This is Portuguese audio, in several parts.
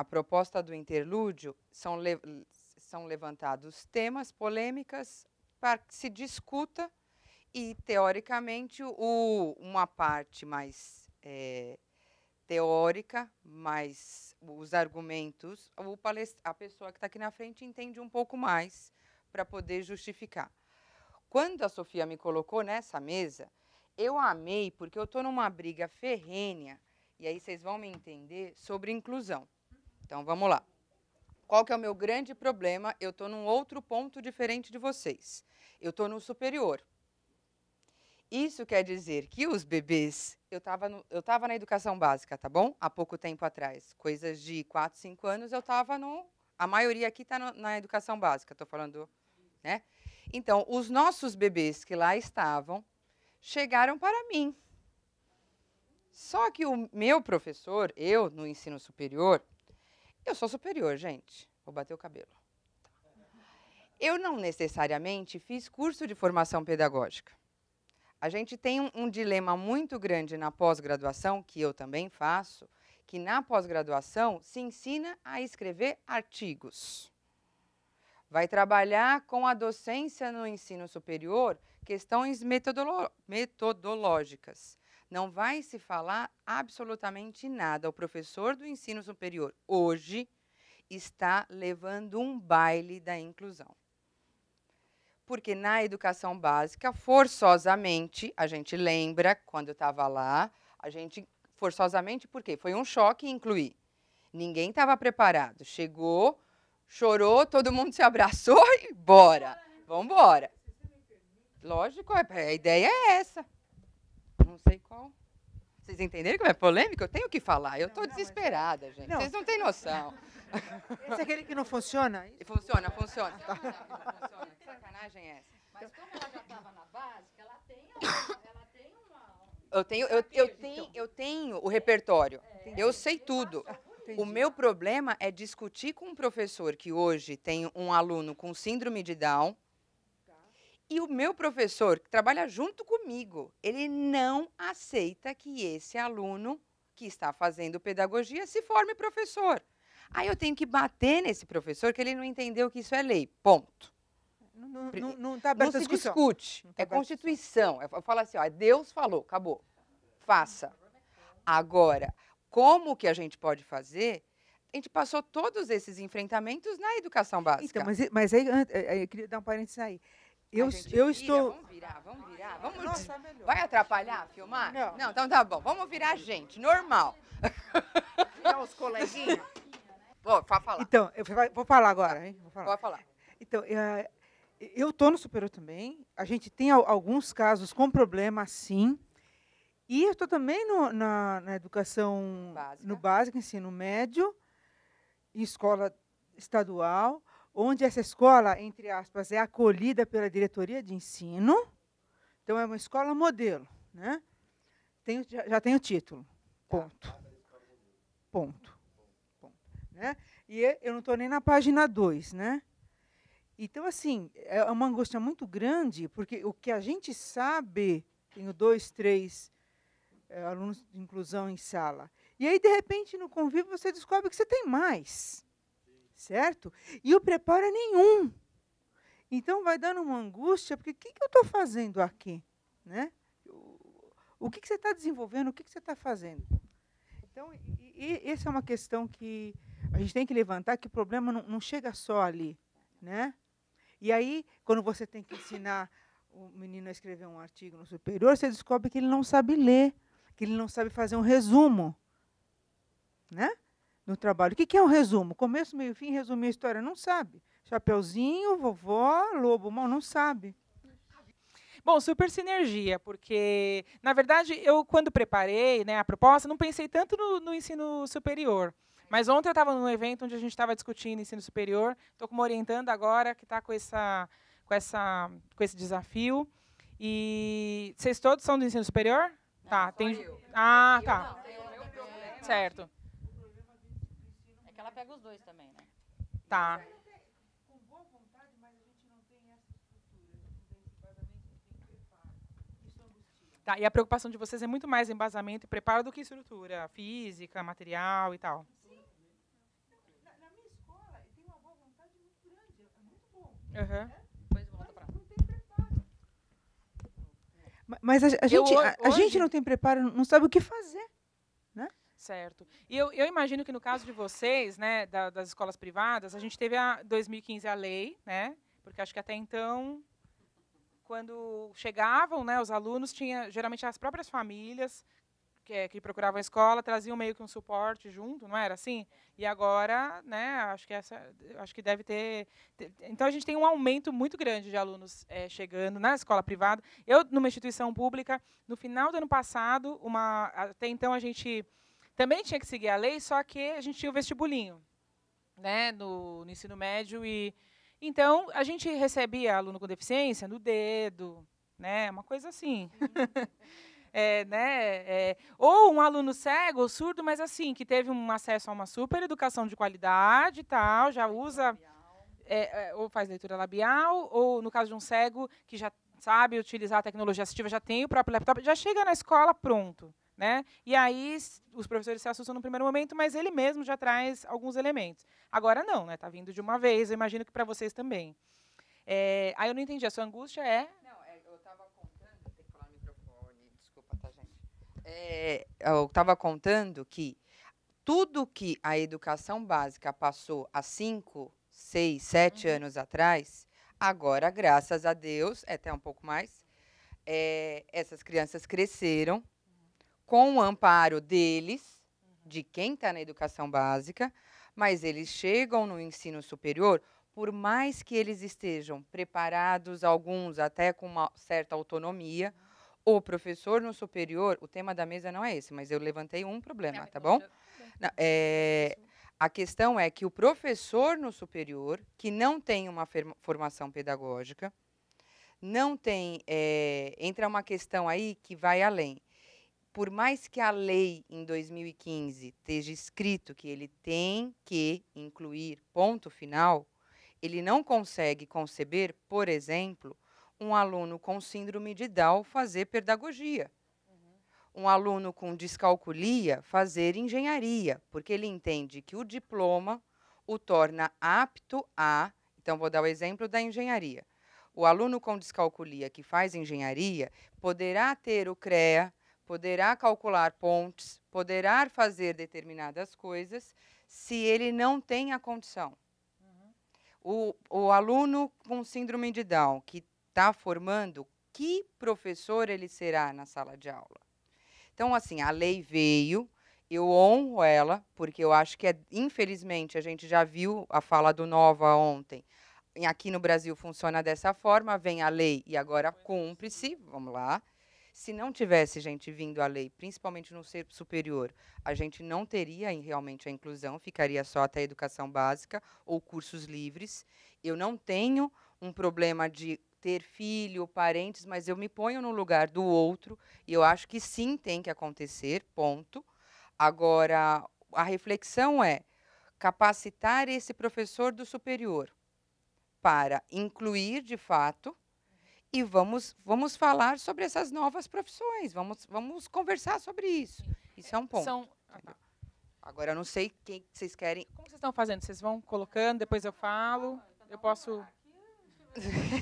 a proposta do interlúdio, são, le são levantados temas, polêmicas, para que se discuta e, teoricamente, o, uma parte mais é, teórica, mais os argumentos, o a pessoa que está aqui na frente entende um pouco mais para poder justificar. Quando a Sofia me colocou nessa mesa, eu amei porque eu estou numa briga ferrenha, e aí vocês vão me entender, sobre inclusão. Então vamos lá. Qual que é o meu grande problema? Eu estou num outro ponto diferente de vocês. Eu estou no superior. Isso quer dizer que os bebês, eu estava na educação básica, tá bom? Há pouco tempo atrás, coisas de 4, 5 anos, eu estava no... A maioria aqui está na educação básica, estou falando, né? Então, os nossos bebês que lá estavam, chegaram para mim. Só que o meu professor, eu, no ensino superior, eu sou superior, gente. Vou bater o cabelo. Tá. Eu não necessariamente fiz curso de formação pedagógica. A gente tem um, um dilema muito grande na pós-graduação, que eu também faço, que na pós-graduação se ensina a escrever artigos. Vai trabalhar com a docência no ensino superior questões metodológicas não vai se falar absolutamente nada. O professor do ensino superior hoje está levando um baile da inclusão. Porque na educação básica, forçosamente, a gente lembra, quando eu estava lá, a gente, forçosamente, porque foi um choque incluir. Ninguém estava preparado. Chegou, chorou, todo mundo se abraçou e bora. Vamos embora. Lógico, a ideia é essa não sei qual. Vocês entenderam como é polêmica? Eu tenho que falar. Eu estou é desesperada, gente. Não. Vocês não têm noção. Esse é aquele que não funciona? Funciona, funciona. Não funciona. Que sacanagem é essa? Mas como ela já estava na básica, ela tem, uma, ela tem uma... Eu tenho, eu, eu, tenho, então. eu tenho o repertório. É. Eu sei tudo. O meu problema é discutir com um professor que hoje tem um aluno com síndrome de Down, e o meu professor, que trabalha junto comigo, ele não aceita que esse aluno que está fazendo pedagogia se forme professor. Aí eu tenho que bater nesse professor que ele não entendeu que isso é lei. Ponto. Não, não, não, não tá se discute. Não tá é Constituição. É, eu falo assim, ó, é Deus falou, acabou. Faça. Agora, como que a gente pode fazer? A gente passou todos esses enfrentamentos na educação básica. Então, mas, mas aí, é, eu queria dar um parênteses aí. Eu, eu vira, estou. Vamos virar, vamos virar. Vamos... Nossa, é Vai atrapalhar filmar? Não. Não, então tá bom. Vamos virar gente, normal. Virar os coleguinhas. Vou falar. Então, eu vou falar agora, hein? Vou falar. Vou falar. Então, eh, eu estou no Superior também. A gente tem alguns casos com problema, sim. E eu estou também no, na, na, educação Básica. no básico, ensino médio, escola estadual onde essa escola, entre aspas, é acolhida pela diretoria de ensino. Então, é uma escola modelo. Né? Tem, já, já tem o título. Ponto. Ponto. Ponto. Né? E eu não estou nem na página 2. Né? Então, assim, é uma angústia muito grande, porque o que a gente sabe, tenho dois, três é, alunos de inclusão em sala, e aí, de repente, no convívio, você descobre que você tem mais certo? E o preparo é nenhum. Então vai dando uma angústia, porque o que, que eu estou fazendo aqui? Né? O que, que você está desenvolvendo? O que, que você está fazendo? Então, e, e, essa é uma questão que a gente tem que levantar, que o problema não, não chega só ali. Né? E aí, quando você tem que ensinar o menino a escrever um artigo no superior, você descobre que ele não sabe ler, que ele não sabe fazer um resumo. Né? no trabalho. O que, é um resumo? Começo, meio, fim, resumir a história. Não sabe. Chapeuzinho, vovó, lobo, mal, não sabe. Bom, super sinergia, porque, na verdade, eu, quando preparei né, a proposta, não pensei tanto no, no ensino superior. Mas ontem eu estava num evento onde a gente estava discutindo ensino superior. Estou como orientando agora, que está com, essa, com, essa, com esse desafio. E vocês todos são do ensino superior? Não, tá, tem. Eu. Ah, eu tá. certo pega os dois também, né? Tá. É tá, e a preocupação de vocês é muito mais embasamento e preparo do que estrutura física, material e tal. Sim. Na, minha escola, tem uma boa vontade muito grande, é muito bom. Uhum. Mas a, a gente, a, a gente não tem preparo, não sabe o que fazer certo. E eu, eu imagino que no caso de vocês, né, da, das escolas privadas, a gente teve a 2015 a lei, né? Porque acho que até então quando chegavam, né, os alunos tinha geralmente as próprias famílias que, eh, que, procuravam a escola traziam meio que um suporte junto, não era assim? E agora, né, acho que essa, acho que deve ter, então a gente tem um aumento muito grande de alunos é, chegando na escola privada. Eu numa instituição pública, no final do ano passado, uma até então a gente também tinha que seguir a lei, só que a gente tinha o vestibulinho né, no, no ensino médio. e Então, a gente recebia aluno com deficiência no dedo, né, uma coisa assim. Uhum. É, né, é, ou um aluno cego, surdo, mas assim, que teve um acesso a uma super educação de qualidade e tal, já usa, é, é, ou faz leitura labial, ou no caso de um cego que já sabe utilizar a tecnologia assistiva, já tem o próprio laptop, já chega na escola pronto. Né? E aí os professores se assustam no primeiro momento, mas ele mesmo já traz alguns elementos. Agora não, né? Tá vindo de uma vez, eu imagino que para vocês também. É, aí eu não entendi, a sua angústia é. Não, é, eu estava contando, que microfone, desculpa, tá, gente? É, eu estava contando que tudo que a educação básica passou há cinco, seis, sete uhum. anos atrás, agora, graças a Deus, é até um pouco mais, é, essas crianças cresceram com o amparo deles, de quem está na educação básica, mas eles chegam no ensino superior, por mais que eles estejam preparados, alguns até com uma certa autonomia, o professor no superior, o tema da mesa não é esse, mas eu levantei um problema, é, tá bom? Não, é, a questão é que o professor no superior, que não tem uma formação pedagógica, não tem. É, entra uma questão aí que vai além por mais que a lei em 2015 esteja escrito que ele tem que incluir ponto final, ele não consegue conceber, por exemplo, um aluno com síndrome de Down fazer pedagogia. Um aluno com descalculia fazer engenharia, porque ele entende que o diploma o torna apto a. Então, vou dar o exemplo da engenharia. O aluno com descalculia que faz engenharia poderá ter o CREA, poderá calcular pontes, poderá fazer determinadas coisas se ele não tem a condição. Uhum. O, o aluno com síndrome de Down que está formando, que professor ele será na sala de aula? Então, assim, a lei veio, eu honro ela, porque eu acho que, é, infelizmente, a gente já viu a fala do Nova ontem. Aqui no Brasil funciona dessa forma: vem a lei e agora cumpre-se, assim. vamos lá se não tivesse gente vindo à lei, principalmente no ser superior, a gente não teria realmente a inclusão, ficaria só até a educação básica ou cursos livres. Eu não tenho um problema de ter filho, parentes, mas eu me ponho no lugar do outro e eu acho que sim tem que acontecer, ponto. Agora, a reflexão é capacitar esse professor do superior para incluir de fato e vamos, vamos falar sobre essas novas profissões, vamos, vamos conversar sobre isso. Isso é um ponto. São... Ah, tá. Agora, eu não sei quem vocês querem. Como vocês estão fazendo? Vocês vão colocando, depois eu falo, eu posso.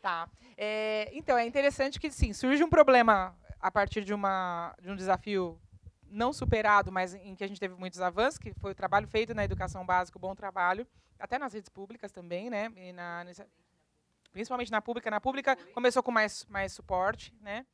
tá. É, então, é interessante que, sim, surge um problema a partir de, uma, de um desafio não superado, mas em que a gente teve muitos avanços, que foi o trabalho feito na educação básica, o bom trabalho, até nas redes públicas também, né? Na, nessa, principalmente na pública. Na pública começou com mais, mais suporte, né?